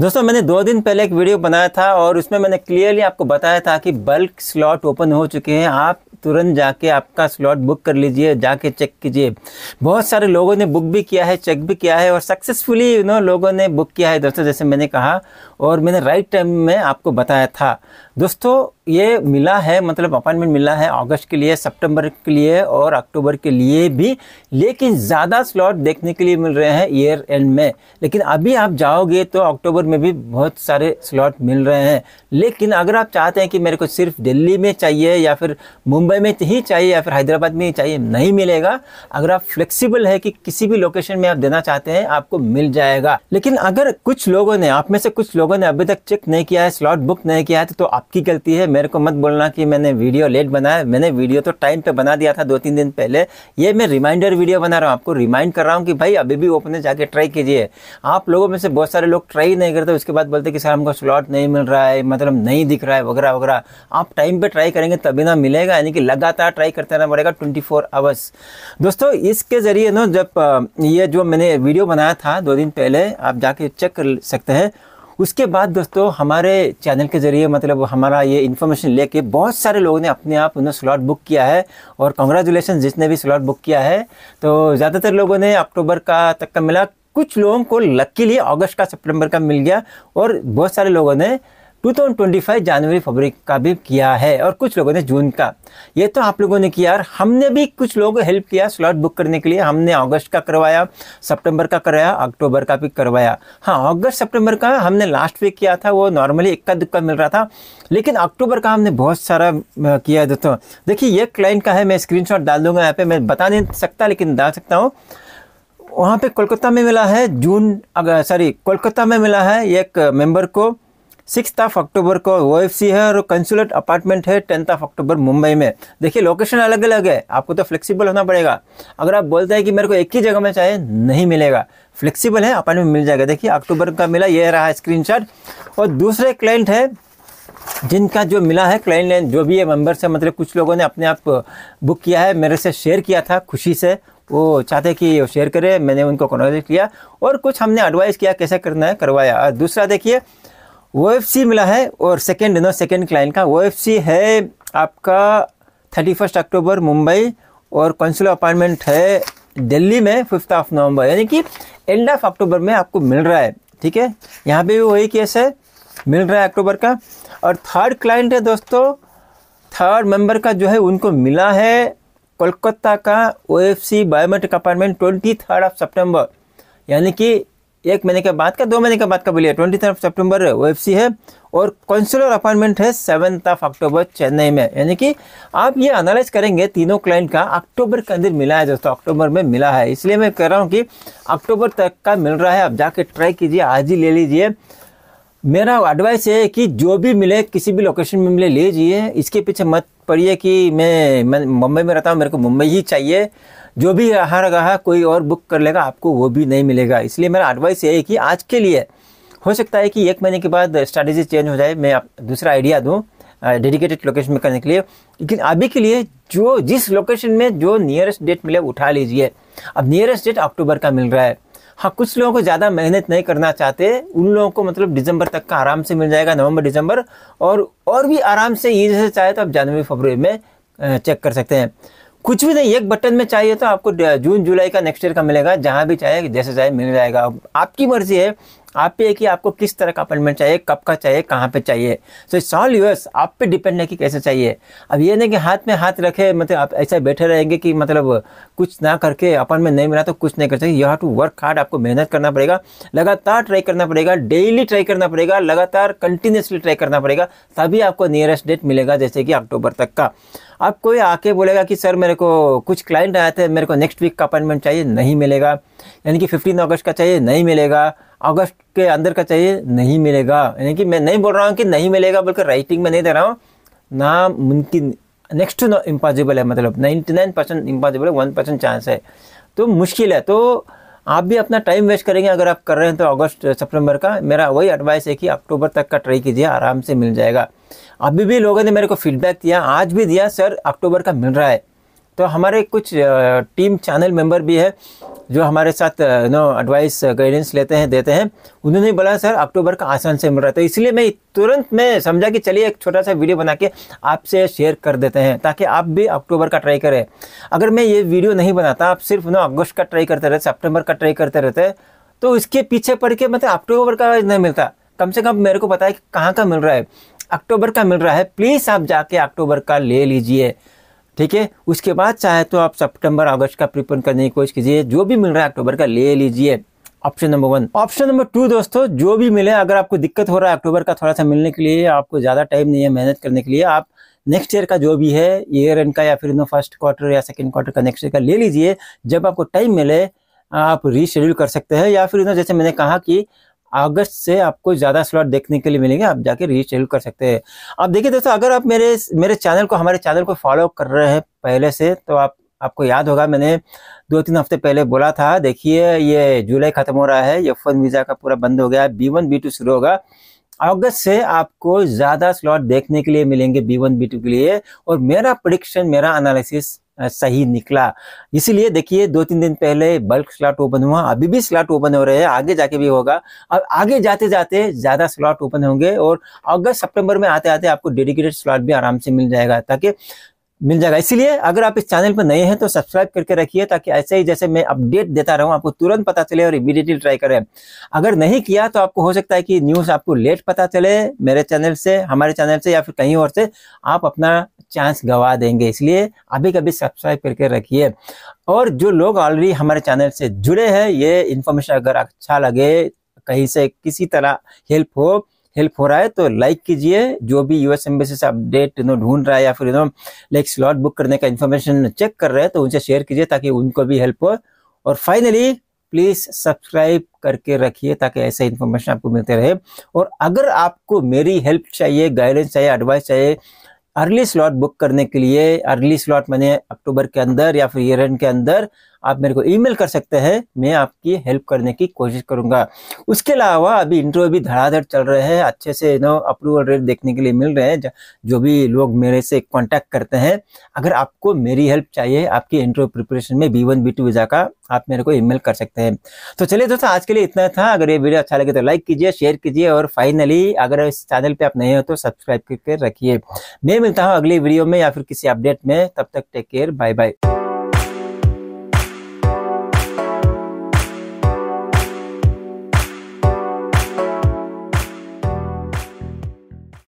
दोस्तों मैंने दो दिन पहले एक वीडियो बनाया था और उसमें मैंने क्लियरली आपको बताया था कि बल्क स्लॉट ओपन हो चुके हैं आप तुरंत जाके आपका स्लॉट बुक कर लीजिए जाके चेक कीजिए बहुत सारे लोगों ने बुक भी किया है चेक भी किया है और सक्सेसफुली यू नो लोगों ने बुक किया है दोस्तों जैसे मैंने कहा और मैंने राइट टाइम में आपको बताया था दोस्तों ये मिला है मतलब अपॉइंटमेंट मिला है अगस्त के लिए सितंबर के लिए और अक्टूबर के लिए भी लेकिन ज़्यादा स्लॉट देखने के लिए मिल रहे हैं ईयर एंड में लेकिन अभी आप जाओगे तो अक्टूबर में भी बहुत सारे स्लॉट मिल रहे हैं लेकिन अगर आप चाहते हैं कि मेरे को सिर्फ दिल्ली में चाहिए या फिर मुंबई मुंबई में ही चाहिए या फिर हैदराबाद में ही चाहिए नहीं मिलेगा अगर आप फ्लेक्सिबल है कि किसी भी लोकेशन में आप देना चाहते हैं आपको मिल जाएगा लेकिन अगर कुछ लोगों ने आप में से कुछ लोगों ने अभी तक चेक नहीं किया है स्लॉट बुक नहीं किया है तो आपकी गलती है मेरे को मत बोलना कि मैंने वीडियो लेट बनाया मैंने वीडियो तो टाइम पे बना दिया था दो तीन दिन पहले ये मैं रिमाइंडर वीडियो बना रहा हूँ आपको रिमाइंड कर रहा हूँ कि भाई अभी भी ओपन जाके ट्राई कीजिए आप लोगों में से बहुत सारे लोग ट्राई नहीं करते उसके बाद बोलते कि सर हमको स्लॉट नहीं मिल रहा है मतलब नहीं दिख रहा है वगैरह वगैरह आप टाइम पर ट्राई करेंगे तभी ना मिलेगा यानी कि कि लगातार ट्राई करते रहना पड़ेगा ट्वेंटी फोर आवर्स दोस्तों इसके ज़रिए ना जब ये जो मैंने वीडियो बनाया था दो दिन पहले आप जाके चेक कर सकते हैं उसके बाद दोस्तों हमारे चैनल के ज़रिए मतलब हमारा ये इन्फॉर्मेशन लेके बहुत सारे लोगों ने अपने आप उन्हें स्लॉट बुक किया है और कॉन्ग्रेचुलेसन जिसने भी स्लॉट बुक किया है तो ज़्यादातर लोगों ने अक्टूबर का तक का मिला कुछ लोगों को लकीली अगस्त का सितंबर का मिल गया और बहुत सारे लोगों ने 2025 जनवरी फरवरी का भी किया है और कुछ लोगों ने जून का ये तो आप लोगों ने किया और हमने भी कुछ लोगों हेल्प किया स्लॉट बुक करने के लिए हमने अगस्त का करवाया सितंबर का करवाया अक्टूबर का भी करवाया हाँ अगस्त सितंबर का हमने लास्ट वीक किया था वो नॉर्मली इक्का दुक्का मिल रहा था लेकिन अक्टूबर का हमने बहुत सारा किया दोस्तों देखिए ये क्लाइंट का है मैं स्क्रीन डाल दूंगा यहाँ पर मैं बता नहीं सकता लेकिन डाल सकता हूँ वहाँ पे कोलकाता में मिला है जून सॉरी कोलकाता में मिला है एक मेंबर को सिक्स ऑफ अक्टूबर को ओ है और कंसुलेट अपार्टमेंट है टेंथ ऑफ अक्टूबर मुंबई में देखिए लोकेशन अलग अलग है आपको तो फ्लेक्सिबल होना पड़ेगा अगर आप बोलते हैं कि मेरे को एक ही जगह में चाहिए नहीं मिलेगा फ्लेक्सिबल है अपार्टमेंट मिल जाएगा देखिए अक्टूबर का मिला ये रहा स्क्रीनशॉट और दूसरे क्लाइंट है जिनका जो मिला है क्लाइंट जो भी है मेम्बर्स है मतलब कुछ लोगों ने अपने आप बुक किया है मेरे से शेयर किया था खुशी से वो चाहते कि वो शेयर करें मैंने उनको कॉन्टेक्ट किया और कुछ हमने एडवाइस किया कैसे करना है करवाया और दूसरा देखिए ओ मिला है और सेकेंड नो सेकेंड क्लाइंट का ओ है आपका थर्टी फर्स्ट अक्टूबर मुंबई और कौंसिल अपॉइंटमेंट है दिल्ली में फिफ्थ ऑफ नवंबर यानी कि एंड ऑफ अक्टूबर में आपको मिल रहा है ठीक है यहाँ पे भी वही केस है मिल रहा है अक्टूबर का और थर्ड क्लाइंट है दोस्तों थर्ड मेंबर का जो है उनको मिला है कोलकाता का O F C biometric apartment twenty third of September यानी कि एक महीने के बाद का दो महीने के बाद का बोलिए twenty third September O F है और कौंसिलर अपॉइंटमेंट है सेवन्थ ऑफ अक्टूबर चेन्नई में यानी कि आप ये एनालाइज करेंगे तीनों क्लाइंट का अक्टूबर के अंदर मिला है दोस्तों अक्टूबर में मिला है इसलिए मैं कह रहा हूँ कि अक्टूबर तक का मिल रहा है आप जाके ट्राई कीजिए आज ही ले लीजिए मेरा एडवाइस ये है कि जो भी मिले किसी भी लोकेशन में मिले ले लीजिए इसके पीछे मत पड़िए कि मैं मैं मुंबई में रहता हूँ मेरे को मुंबई ही चाहिए जो भी हर गहा कोई और बुक कर लेगा आपको वो भी नहीं मिलेगा इसलिए मेरा एडवाइस ये है कि आज के लिए हो सकता है कि एक महीने के बाद स्ट्रैटेजी चेंज हो जाए मैं आप दूसरा आइडिया दूँ डेडिकेटेड लोकेशन में करने के लिए लेकिन अभी के लिए जो जिस लोकेशन में जो नियरेस्ट डेट मिले उठा लीजिए अब नियरेस्ट डेट अक्टूबर का मिल रहा है हाँ कुछ लोगों को ज़्यादा मेहनत नहीं करना चाहते उन लोगों को मतलब दिसंबर तक का आराम से मिल जाएगा नवंबर दिसंबर और और भी आराम से ये जैसे चाहे तो आप जनवरी फरवरी में चेक कर सकते हैं कुछ भी नहीं एक बटन में चाहिए तो आपको जून जुलाई का नेक्स्ट ईयर का मिलेगा जहाँ भी चाहे जैसे चाहे मिल जाएगा आपकी मर्जी है आप पे है कि आपको किस तरह का अपॉइंटमेंट चाहिए कब का चाहिए कहाँ पे चाहिए सो इट्स ऑल यूर्स आप पे डिपेंड है कि कैसे चाहिए अब ये नहीं कि हाथ में हाथ रखे मतलब आप ऐसे बैठे रहेंगे कि मतलब कुछ ना करके अपॉइंटमेंट नहीं मिला तो कुछ नहीं कर सकते you have to work hard आपको मेहनत करना पड़ेगा लगातार ट्राई करना पड़ेगा डेली ट्राई करना पड़ेगा लगातार कंटिन्यूसली ट्राई करना पड़ेगा तभी आपको नियरेस्ट डेट मिलेगा जैसे कि अक्टूबर तक का अब कोई आके बोलेगा कि सर मेरे को कुछ क्लाइंट आए थे मेरे को नेक्स्ट वीक का अपॉइंटमेंट चाहिए नहीं मिलेगा यानी कि फिफ्टीन अगस्त का चाहिए नहीं मिलेगा अगस्त के अंदर का चाहिए नहीं मिलेगा यानी कि मैं नहीं बोल रहा हूँ कि नहीं मिलेगा बल्कि राइटिंग में नहीं दे रहा हूँ ना मुमकिन नेक्स्ट टू इम्पॉसिबल है मतलब नाइन्टी नाइन परसेंट इम्पॉसिबल है वन परसेंट चांस है तो मुश्किल है तो आप भी अपना टाइम वेस्ट करेंगे अगर आप कर रहे हैं तो अगस्त सितंबर का मेरा वही एडवाइस है कि अक्टूबर तक का ट्राई कीजिए आराम से मिल जाएगा अभी भी लोगों ने मेरे को फीडबैक दिया आज भी दिया सर अक्टूबर का मिल रहा है तो हमारे कुछ टीम चैनल मेंबर भी है जो हमारे साथ नो एडवाइस गाइडेंस लेते हैं देते हैं उन्होंने बोला सर अक्टूबर का आसान से मिल रहा था तो इसलिए मैं तुरंत मैं समझा कि चलिए एक छोटा सा वीडियो बना के आपसे शेयर कर देते हैं ताकि आप भी अक्टूबर का ट्राई करें अगर मैं ये वीडियो नहीं बनाता आप सिर्फ नो अगस्त का ट्राई करते रहते सेप्टेम्बर का ट्राई करते रहते तो इसके पीछे पड़ के मतलब अक्टूबर का नहीं मिलता कम से कम मेरे को पता है कि कहाँ का मिल रहा है अक्टूबर का मिल रहा है प्लीज़ आप जाके अक्टूबर का ले लीजिए ठीक है उसके बाद चाहे तो आप सितंबर अगस्त का प्रिपेयर करने की कोशिश कीजिए जो भी मिल रहा है अक्टूबर का ले लीजिए option number one option number two दोस्तों जो भी मिले अगर आपको दिक्कत हो रहा है अक्टूबर का थोड़ा सा मिलने के लिए आपको ज़्यादा टाइम नहीं है मेहनत करने के लिए आप नेक्स्ट ईयर का जो भी है ईयर एंड का या फिर नो फर्स्ट क्वार्टर या सेकेंड क्वार्टर का नेक्स्ट ईयर का ले लीजिए जब आपको टाइम मिले आप रीशेड्यूल कर सकते हैं या फिर जैसे मैंने कहा कि अगस्त से आपको ज़्यादा स्लॉट देखने के लिए मिलेंगे आप जाके रजिस्टर कर सकते हैं आप देखिए दोस्तों अगर आप मेरे मेरे चैनल को हमारे चैनल को फॉलो कर रहे हैं पहले से तो आप आपको याद होगा मैंने दो तीन हफ्ते पहले बोला था देखिए ये जुलाई ख़त्म हो रहा है एफ वन वीज़ा का पूरा बंद हो गया है बी वन बी टू शुरू होगा अगस्त से आपको ज़्यादा स्लॉट देखने के लिए मिलेंगे बी वन बी टू के लिए और मेरा प्रडिक्शन मेरा एनालिसिस सही निकला इसीलिए देखिए दो तीन दिन पहले बल्क स्लॉट ओपन हुआ अभी भी स्लॉट ओपन हो रहे हैं आगे जाके भी होगा अब आगे जाते जाते ज़्यादा स्लॉट ओपन होंगे और अगस्त सितंबर में आते आते आपको डेडिकेटेड स्लॉट भी आराम से मिल जाएगा ताकि मिल जाएगा इसलिए अगर आप इस चैनल पर नए हैं तो सब्सक्राइब करके रखिए ताकि ऐसे ही जैसे मैं अपडेट देता रहूं आपको तुरंत पता चले और इमीडिएटली ट्राई करें अगर नहीं किया तो आपको हो सकता है कि न्यूज़ आपको लेट पता चले मेरे चैनल से हमारे चैनल से या फिर कहीं और से आप अपना चांस गंवा देंगे इसलिए अभी कभी सब्सक्राइब करके रखिए और जो लोग ऑलरेडी हमारे चैनल से जुड़े हैं ये इन्फॉर्मेशन अगर अच्छा लगे कहीं से किसी तरह हेल्प हो हेल्प हो रहा है तो लाइक कीजिए जो भी यूएस एम्बेसी से अपडेट नो ढूंढ रहा है या फिर नो लाइक स्लॉट बुक करने का इन्फॉर्मेशन चेक कर रहे हैं तो उनसे शेयर कीजिए ताकि उनको भी हेल्प हो और फाइनली प्लीज सब्सक्राइब करके रखिए ताकि ऐसा इन्फॉर्मेशन आपको मिलते रहे और अगर आपको मेरी हेल्प चाहिए गाइडेंस चाहिए एडवाइस चाहिए अर्ली स्लॉट बुक करने के लिए अर्ली स्लॉट मैंने अक्टूबर के अंदर या फिर ईयर एंड के अंदर आप मेरे को ईमेल कर सकते हैं मैं आपकी हेल्प करने की कोशिश करूंगा उसके अलावा अभी इंटरव्यू भी धड़ाधड़ चल रहे हैं अच्छे से नो अप्रूवल रेट देखने के लिए मिल रहे हैं जो भी लोग मेरे से कॉन्टैक्ट करते हैं अगर आपको मेरी हेल्प चाहिए आपकी इंटरव्यू प्रिपरेशन में B one B two visa का आप मेरे को ईमेल कर सकते हैं तो चलिए दोस्तों आज के लिए इतना था अगर ये वीडियो अच्छा लगे तो लाइक कीजिए शेयर कीजिए और फाइनली अगर इस चैनल पे आप नए हो तो सब्सक्राइब करके रखिए मैं मिलता हूँ अगली वीडियो में या फिर किसी अपडेट में तब तक टेक केयर बाय बाय